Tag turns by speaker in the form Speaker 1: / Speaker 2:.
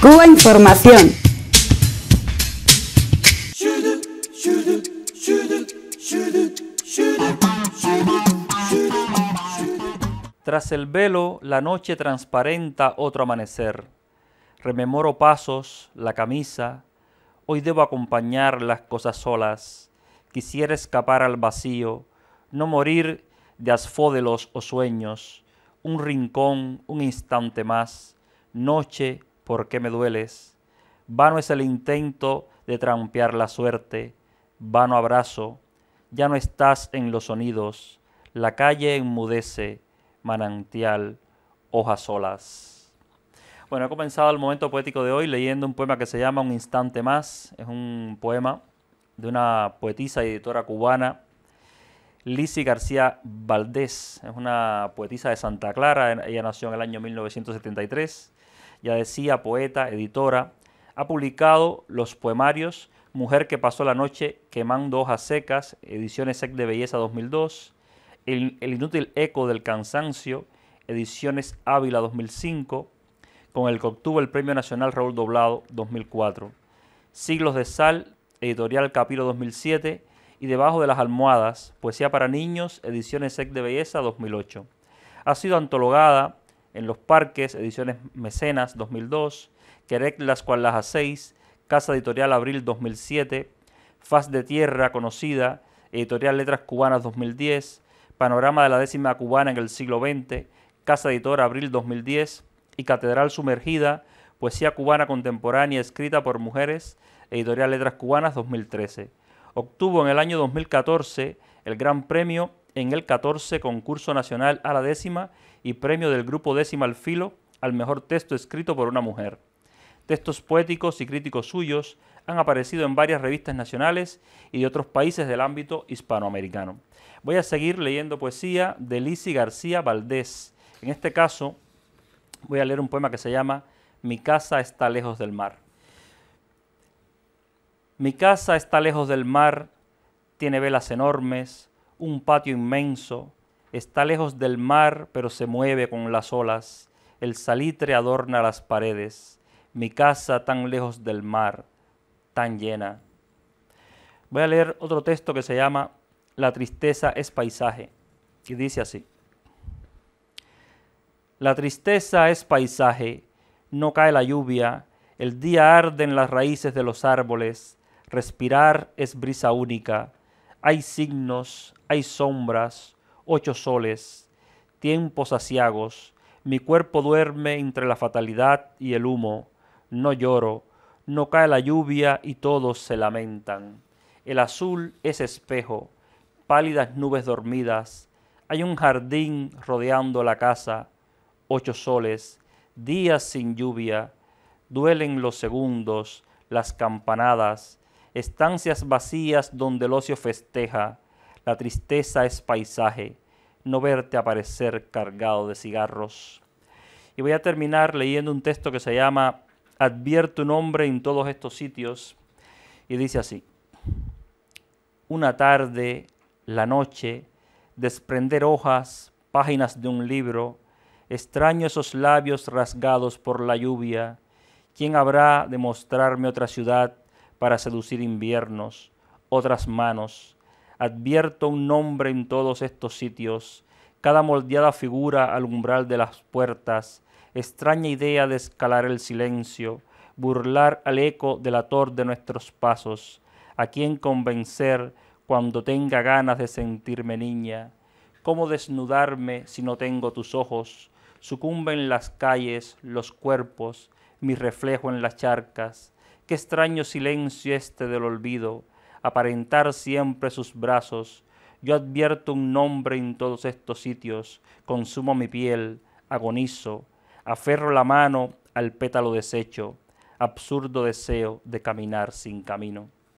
Speaker 1: Cuba Información. Tras el velo, la noche transparenta otro amanecer. Rememoro pasos, la camisa. Hoy debo acompañar las cosas solas. Quisiera escapar al vacío, no morir de asfódelos o sueños. Un rincón, un instante más. Noche, ¿por qué me dueles? Vano es el intento de trampear la suerte, vano abrazo, ya no estás en los sonidos, la calle enmudece, manantial, hojas solas. Bueno, he comenzado el momento poético de hoy leyendo un poema que se llama Un instante más, es un poema de una poetisa y editora cubana, Lizzy García Valdés, es una poetisa de Santa Clara, ella nació en el año 1973 ya decía, poeta, editora, ha publicado los poemarios Mujer que pasó la noche quemando hojas secas, ediciones Sec de Belleza 2002, El, inútil eco del cansancio, ediciones Ávila 2005, con el que obtuvo el Premio Nacional Raúl Doblado 2004, Siglos de Sal, editorial Capiro 2007, y Debajo de las Almohadas, Poesía para Niños, ediciones Sec de Belleza 2008. Ha sido antologada en los parques, ediciones Mecenas 2002, Querec Las las 6, Casa Editorial Abril 2007, Faz de Tierra conocida, Editorial Letras Cubanas 2010, Panorama de la décima cubana en el siglo XX, Casa Editora Abril 2010 y Catedral Sumergida, Poesía Cubana Contemporánea escrita por mujeres, Editorial Letras Cubanas 2013. Obtuvo en el año 2014 el Gran Premio en el 14 Concurso Nacional a la Décima y Premio del Grupo Décima al Filo al Mejor Texto Escrito por una Mujer. Textos poéticos y críticos suyos han aparecido en varias revistas nacionales y de otros países del ámbito hispanoamericano. Voy a seguir leyendo poesía de Lisi García Valdés. En este caso, voy a leer un poema que se llama Mi casa está lejos del mar. Mi casa está lejos del mar, tiene velas enormes, un patio inmenso, está lejos del mar, pero se mueve con las olas, el salitre adorna las paredes, mi casa tan lejos del mar, tan llena. Voy a leer otro texto que se llama La tristeza es paisaje, y dice así. La tristeza es paisaje, no cae la lluvia, el día arde en las raíces de los árboles, respirar es brisa única, hay signos, hay sombras, ocho soles, tiempos aciagos. Mi cuerpo duerme entre la fatalidad y el humo. No lloro, no cae la lluvia y todos se lamentan. El azul es espejo, pálidas nubes dormidas. Hay un jardín rodeando la casa, ocho soles, días sin lluvia. Duelen los segundos, las campanadas, estancias vacías donde el ocio festeja, la tristeza es paisaje, no verte aparecer cargado de cigarros. Y voy a terminar leyendo un texto que se llama "Advierto un hombre en todos estos sitios y dice así, una tarde, la noche, desprender hojas, páginas de un libro, extraño esos labios rasgados por la lluvia, ¿quién habrá de mostrarme otra ciudad para seducir inviernos, otras manos. Advierto un nombre en todos estos sitios, cada moldeada figura al umbral de las puertas, extraña idea de escalar el silencio, burlar al eco del ator de nuestros pasos, a quien convencer cuando tenga ganas de sentirme niña. ¿Cómo desnudarme si no tengo tus ojos? Sucumben las calles, los cuerpos, mi reflejo en las charcas. Qué extraño silencio este del olvido, aparentar siempre sus brazos. Yo advierto un nombre en todos estos sitios, consumo mi piel, agonizo, aferro la mano al pétalo deshecho, absurdo deseo de caminar sin camino.